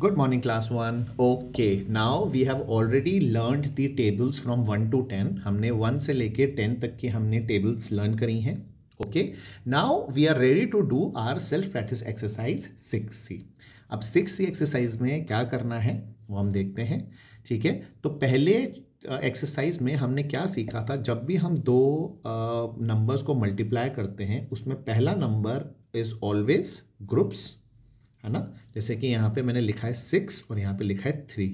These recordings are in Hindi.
Good morning class 1. Okay, now we have already learned the tables from 1 to 10. हमने 1 से लेके 10 तक की हमने tables learn करी हैं. Okay, now we are ready to do our self practice exercise 6C. अब 6C exercise में क्या करना है वो हम देखते हैं ठीक है तो पहले एक्सरसाइज में हमने क्या सीखा था जब भी हम दो नंबर्स को मल्टीप्लाई करते हैं उसमें पहला नंबर इज़ ऑलवेज ग्रुप्स है ना जैसे कि यहाँ पे मैंने लिखा है सिक्स और यहाँ पे लिखा है थ्री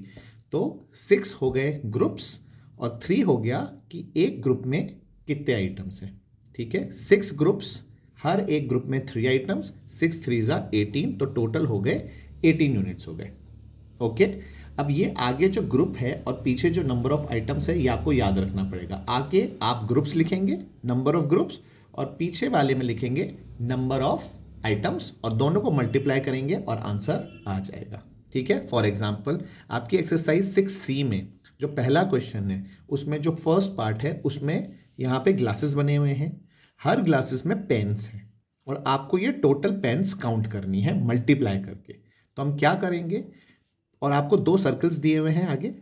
तो सिक्स हो गए ग्रुप्स और थ्री हो गया कि एक ग्रुप में कितने आइटम्स हैं ठीक है सिक्स ग्रुप्स हर एक ग्रुप में थ्री आइटम्स सिक्स थ्री ज़ा एटीन तो टोटल हो गए एटीन यूनिट्स हो गए ओके अब ये आगे जो ग्रुप है और पीछे जो नंबर ऑफ आइटम्स है ये आपको याद रखना पड़ेगा आगे आप ग्रुप्स लिखेंगे नंबर ऑफ ग्रुप्स और पीछे वाले में लिखेंगे नंबर ऑफ आइटम्स और दोनों को मल्टीप्लाई करेंगे और आंसर आ जाएगा ठीक है फॉर एग्जाम्पल आपकी एक्सरसाइज सिक्स सी में जो पहला क्वेश्चन है उसमें जो फर्स्ट पार्ट है उसमें यहाँ पे ग्लासेस बने हुए हैं हर ग्लासेस में पेन्स हैं और आपको ये टोटल पेन्स काउंट करनी है मल्टीप्लाई करके तो हम क्या करेंगे और आपको दो सर्कल्स दिए हुए हैं आगे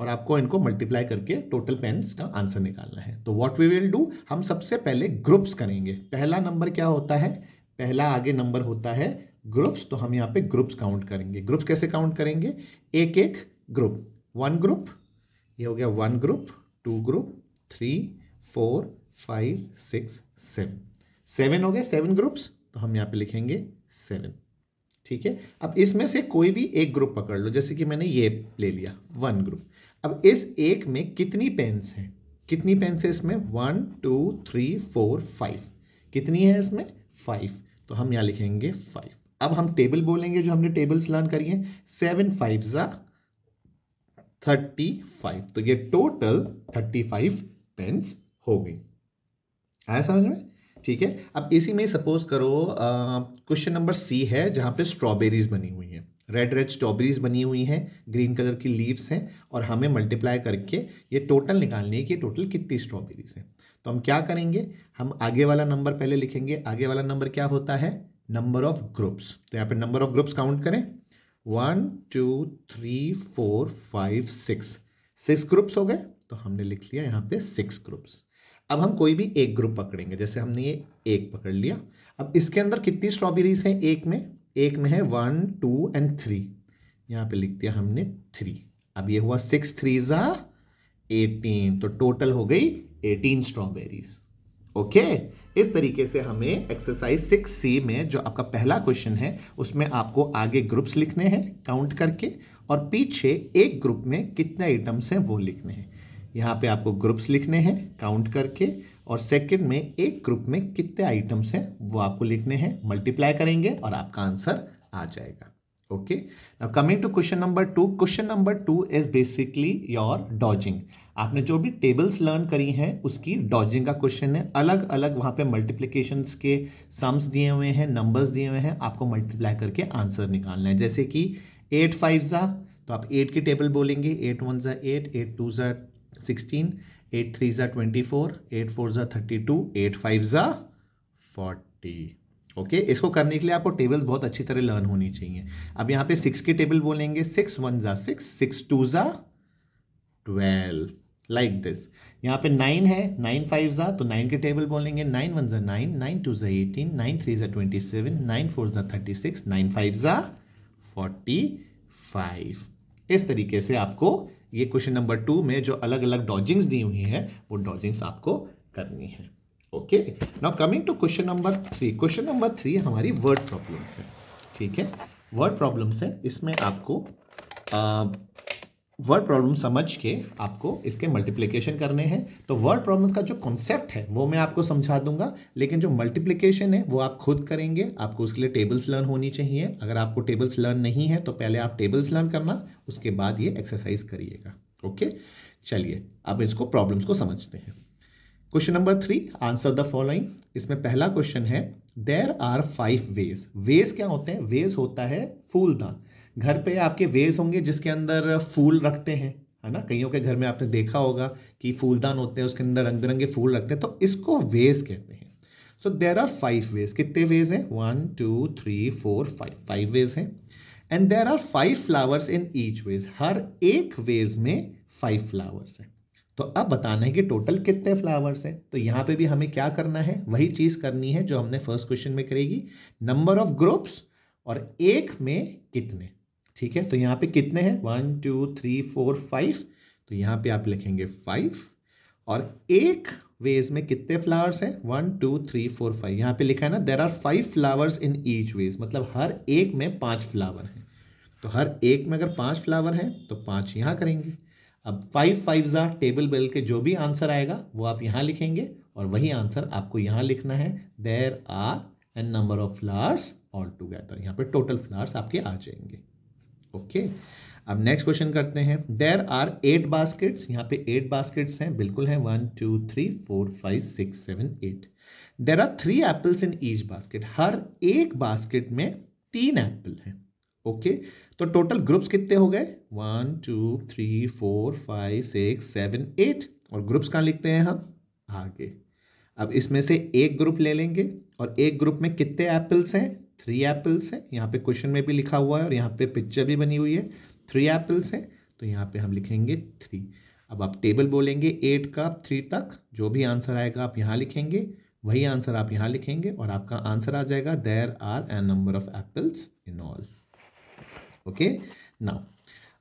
और आपको इनको मल्टीप्लाई करके टोटल पेन्स का आंसर निकालना है तो व्हाट वी विल डू हम सबसे पहले ग्रुप्स करेंगे पहला नंबर क्या होता है पहला आगे नंबर होता है ग्रुप्स तो हम यहाँ पे ग्रुप्स काउंट करेंगे ग्रुप्स कैसे काउंट करेंगे एक एक ग्रुप वन ग्रुप ये हो गया one group two group three four five six seven seven हो गया सेवन ग्रुप्स तो हम यहाँ पे लिखेंगे सेवन ठीक है अब इसमें से कोई भी एक ग्रुप पकड़ लो जैसे कि मैंने ये ले लिया वन ग्रुप अब इस एक में कितनी पेन्स हैं कितनी पेन्स है इसमें one two three four five कितनी है इसमें फाइव तो हम यहाँ लिखेंगे फाइव अब हम टेबल बोलेंगे जो हमने टेबल्स लर्न करी हैं सेवन फाइव ज़ा थर्टी फाइव तो ये टोटल थर्टी फाइव पेन्स हो गई आया समझ में ठीक है अब इसी में सपोज करो क्वेश्चन नंबर सी है जहाँ पे स्ट्रॉबेरीज बनी हुई हैं रेड रेड स्ट्रॉबेरीज बनी हुई हैं ग्रीन कलर की लीव्स हैं और हमें मल्टीप्लाई करके ये टोटल निकालनी है कि टोटल कितनी स्ट्रॉबेरीज हैं तो हम क्या करेंगे हम आगे वाला नंबर पहले लिखेंगे आगे वाला नंबर क्या होता है नंबर ऑफ ग्रुप्स तो यहाँ पे नंबर ऑफ ग्रुप्स काउंट करें one two three four five six six groups हो गए तो हमने लिख लिया यहाँ पे सिक्स ग्रुप्स अब हम कोई भी एक ग्रुप पकड़ेंगे जैसे हमने ये एक पकड़ लिया अब इसके अंदर कितनी स्ट्रॉबेरीज हैं एक में एक में है वन टू एंड थ्री यहाँ पे लिख दिया हमने थ्री अब ये हुआ सिक्स थ्री ज़ा 18 तो टोटल हो गई 18 स्ट्रॉबेरीज ओके इस तरीके से हमें एक्सरसाइज सिक्स सी में जो आपका पहला क्वेश्चन है उसमें आपको आगे ग्रुप्स लिखने हैं काउंट करके और पीछे एक ग्रुप में कितने आइटम्स हैं वो लिखने हैं यहाँ पे आपको ग्रुप्स लिखने हैं काउंट करके और सेकंड में एक ग्रुप में कितने आइटम्स हैं वो आपको लिखने हैं मल्टीप्लाई करेंगे और आपका आंसर आ जाएगा okay now coming to question number 2 question number 2 is basically your dodging आपने जो भी टेबल्स लर्न करी हैं उसकी डॉजिंग का क्वेश्चन है अलग अलग वहाँ पे मल्टीप्लिकेशंस के सम्स दिए हुए हैं नंबर्स दिए हुए हैं आपको मल्टीप्लाई करके आंसर निकालना है जैसे कि एट फाइव ज़ा तो आप एट की टेबल बोलेंगे एट वन ज़ा एट एट टू ज़ा सिक्सटीन एट थ्री ज़ा ट्वेंटी फोर एट फोर ज़ा थर्टी टू एट फाइव ज़ा फोर्टी ओके okay, इसको करने के लिए आपको टेबल्स बहुत अच्छी तरह लर्न होनी चाहिए अब यहाँ पे सिक्स की टेबल बोलेंगे सिक्स वन ज़ा सिक्स सिक्स टू ज़ा ट्वेल्व लाइक दिस यहाँ पे नाइन है नाइन फाइव ज़ा तो नाइन की टेबल बोलेंगे नाइन वन ज़ा नाइन नाइन टू ज़ा एटीन नाइन थ्री ज़ा ट्वेंटी सेवन नाइन फोर ज़ा थर्टी सिक्स नाइन फाइव ज़ा फोर्टी फाइव इस तरीके से आपको ये क्वेश्चन नंबर टू में जो अलग अलग डॉजिंग्स दी हुई हैं वो डॉजिंग्स आपको करनी है okay now coming to question number three question number three हमारी वर्ड प्रॉब्लम्स है ठीक है वर्ड प्रॉब्लम्स है इसमें आपको वर्ड प्रॉब्लम समझ के आपको इसके मल्टीप्लिकेशन करने हैं तो वर्ड प्रॉब्लम्स का जो कॉन्सेप्ट है वो मैं आपको समझा दूंगा लेकिन जो मल्टीप्लिकेशन है वो आप खुद करेंगे आपको उसके लिए टेबल्स लर्न होनी चाहिए अगर आपको टेबल्स लर्न नहीं है तो पहले आप टेबल्स लर्न करना उसके बाद ये एक्सरसाइज करिएगा ओके चलिए अब इसको प्रॉब्लम्स को समझते हैं question number three answer the following इसमें पहला क्वेश्चन है there are five wedge wedge क्या होते हैं वेज होता है फूलदान घर पे आपके वेज होंगे जिसके अंदर फूल रखते हैं है ना कईयों के घर में आपने देखा होगा कि फूलदान होते हैं उसके अंदर रंग बिरंगे फूल रखते हैं तो इसको वेज कहते हैं so there are five wedge कितने वेज हैं one two three four five five wedge हैं and there are five flowers in each wedge हर एक वेज में फाइव फ्लावर्स हैं तो अब बताना है कि टोटल कितने फ्लावर्स हैं तो यहाँ पे भी हमें क्या करना है वही चीज़ करनी है जो हमने फर्स्ट क्वेश्चन में करेगी नंबर ऑफ ग्रुप्स और एक में कितने ठीक है तो यहाँ पे कितने हैं one two three four five तो यहाँ पे आप लिखेंगे फाइव और एक वेज में कितने फ्लावर्स हैं one two three four five यहाँ पे लिखा है ना there are five flowers in each wedge मतलब हर एक में पाँच फ्लावर हैं तो हर एक में अगर पाँच फ्लावर हैं तो पाँच यहाँ करेंगे अब फाइव फाइव जार टेबल बेल के जो भी आंसर आएगा वो आप यहाँ लिखेंगे और वही आंसर आपको यहाँ लिखना है there are n number of flowers all together यहाँ पर टोटल फ्लावर्स आपके आ जाएंगे ओके okay. अब नेक्स्ट क्वेश्चन करते हैं देर आर एट बास्केट्स यहाँ पे एट बास्केट्स हैं बिल्कुल हैं one two three four five six seven eight there are three apples in each basket हर एक बास्केट में तीन एप्पल हैं ओके okay? तो टोटल ग्रुप्स कितने हो गए one two three four five six seven eight और ग्रुप्स कहाँ लिखते हैं हम आगे अब इसमें से एक ग्रुप ले लेंगे और एक ग्रुप में कितने एप्पल्स हैं थ्री एप्पल्स हैं यहाँ पे क्वेश्चन में भी लिखा हुआ है और यहाँ पे पिक्चर भी बनी हुई है थ्री एप्पल्स हैं तो यहाँ पे हम लिखेंगे थ्री अब आप टेबल बोलेंगे एट का थ्री तक जो भी आंसर आएगा आप यहाँ लिखेंगे वही आंसर आप यहाँ लिखेंगे और आपका आंसर आ जाएगा there are n number of apples in all okay now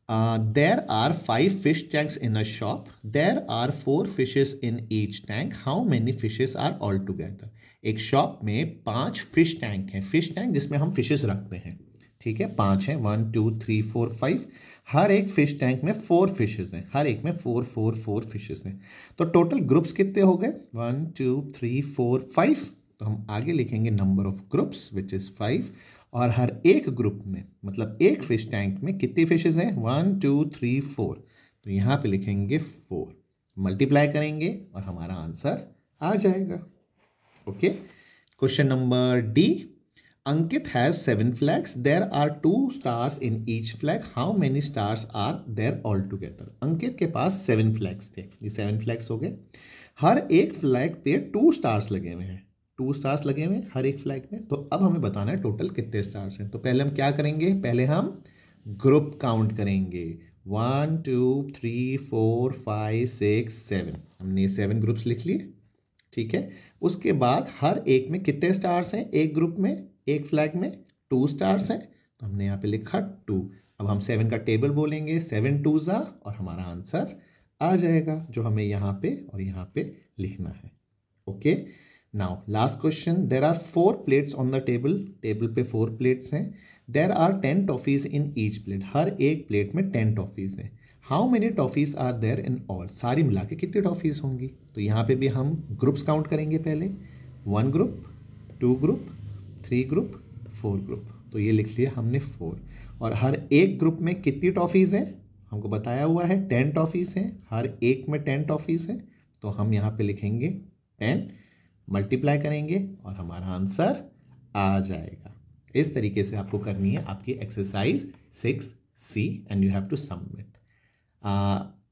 uh, there are five fish tanks in a shop there are four fishes in each tank how many fishes are all together एक शॉप में पांच फिश टैंक हैं फिश टैंक जिसमें हम फिशेस रखते हैं ठीक है पांच हैं one two three four five हर एक फिश टैंक में फोर फिशेस हैं हर एक में फोर फोर फोर फिशेस हैं तो टोटल ग्रुप्स कितने हो गए one two three four five तो हम आगे लिखेंगे number of groups which is five और हर एक ग्रुप में मतलब एक फिश टैंक में कितनी फिशेज हैं वन टू थ्री फोर तो यहाँ पे लिखेंगे फोर मल्टीप्लाई करेंगे और हमारा आंसर आ जाएगा okay question number D Ankit has seven flags there are two stars in each flag how many stars are there all together Ankit के पास सेवन फ्लैग्स थे ये सेवन फ्लैग्स हो गए हर एक फ्लैग पे टू स्टार्स लगे हुए हैं टू स्टार्स लगे हुए हर एक फ्लैग में तो अब हमें बताना है टोटल कितने स्टार्स हैं तो पहले हम क्या करेंगे पहले हम ग्रुप काउंट करेंगे one two three four five six seven हमने सेवन ग्रुप्स लिख लिए ठीक है उसके बाद हर एक में कितने स्टार्स हैं एक ग्रुप में एक फ्लैग में टू स्टार्स हैं तो हमने यहाँ पे लिखा टू अब हम सेवन का टेबल बोलेंगे सेवन टू ज़ा और हमारा आंसर आ जाएगा जो हमें यहाँ पे और यहाँ पे लिखना है okay okay? Now last question there are four plates on the table table पे फोर प्लेट्स हैं there are ten toffees in each plate हर एक प्लेट में टेन टॉफीज हैं how many toffees are there in all सारी मिला के कितनी टॉफीज होंगी तो यहाँ पे भी हम ग्रुप्स काउंट करेंगे पहले one group two group three group four group तो ये लिख लिया हमने फोर और हर एक ग्रुप में कितनी टॉफीज़ हैं हमको बताया हुआ है टेन टॉफीज़ हैं हर एक में टेन टॉफीज़ हैं तो हम यहाँ पे लिखेंगे टेन मल्टीप्लाई करेंगे और हमारा आंसर आ जाएगा इस तरीके से आपको करनी है आपकी exercise six C and you have to submit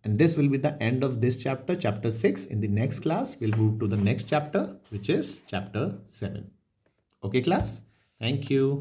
and this will be the end of this chapter chapter 6 in the next class we'll move to the next chapter which is chapter 7 okay class thank you